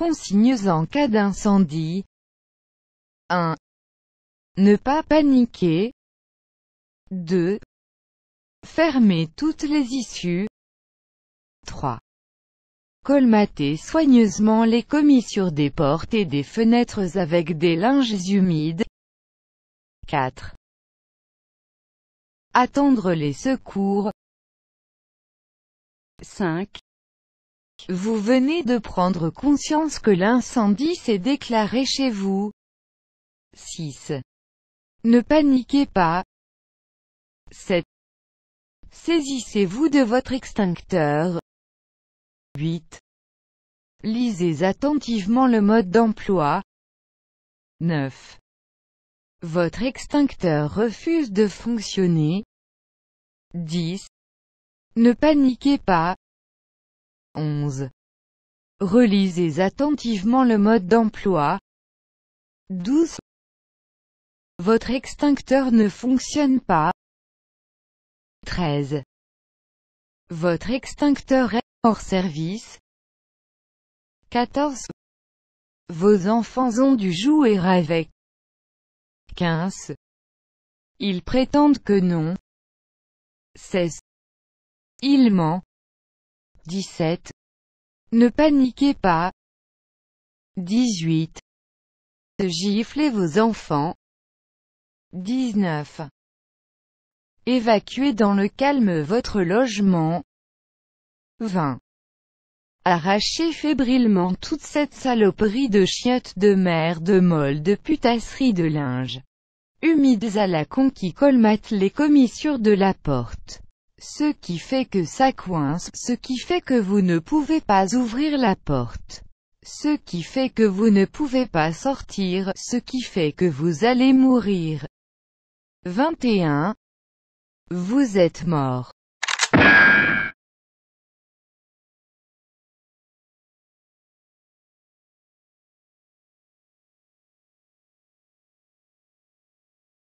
consignes en cas d'incendie. 1. Ne pas paniquer. 2. Fermer toutes les issues. 3. Colmater soigneusement les commissures des portes et des fenêtres avec des linges humides. 4. Attendre les secours. 5. Vous venez de prendre conscience que l'incendie s'est déclaré chez vous. 6. Ne paniquez pas. 7. Saisissez-vous de votre extincteur. 8. Lisez attentivement le mode d'emploi. 9. Votre extincteur refuse de fonctionner. 10. Ne paniquez pas. 11. Relisez attentivement le mode d'emploi. 12. Votre extincteur ne fonctionne pas. 13. Votre extincteur est hors service. 14. Vos enfants ont dû jouer avec. 15. Ils prétendent que non. 16. Ils mentent. 17. Ne paniquez pas. 18. Giflez vos enfants. 19. Évacuez dans le calme votre logement. 20. Arrachez fébrilement toute cette saloperie de chiottes de mer de molles de putasseries de linge. Humides à la con qui colmatent les commissures de la porte. Ce qui fait que ça coince, ce qui fait que vous ne pouvez pas ouvrir la porte. Ce qui fait que vous ne pouvez pas sortir, ce qui fait que vous allez mourir. 21. Vous êtes mort.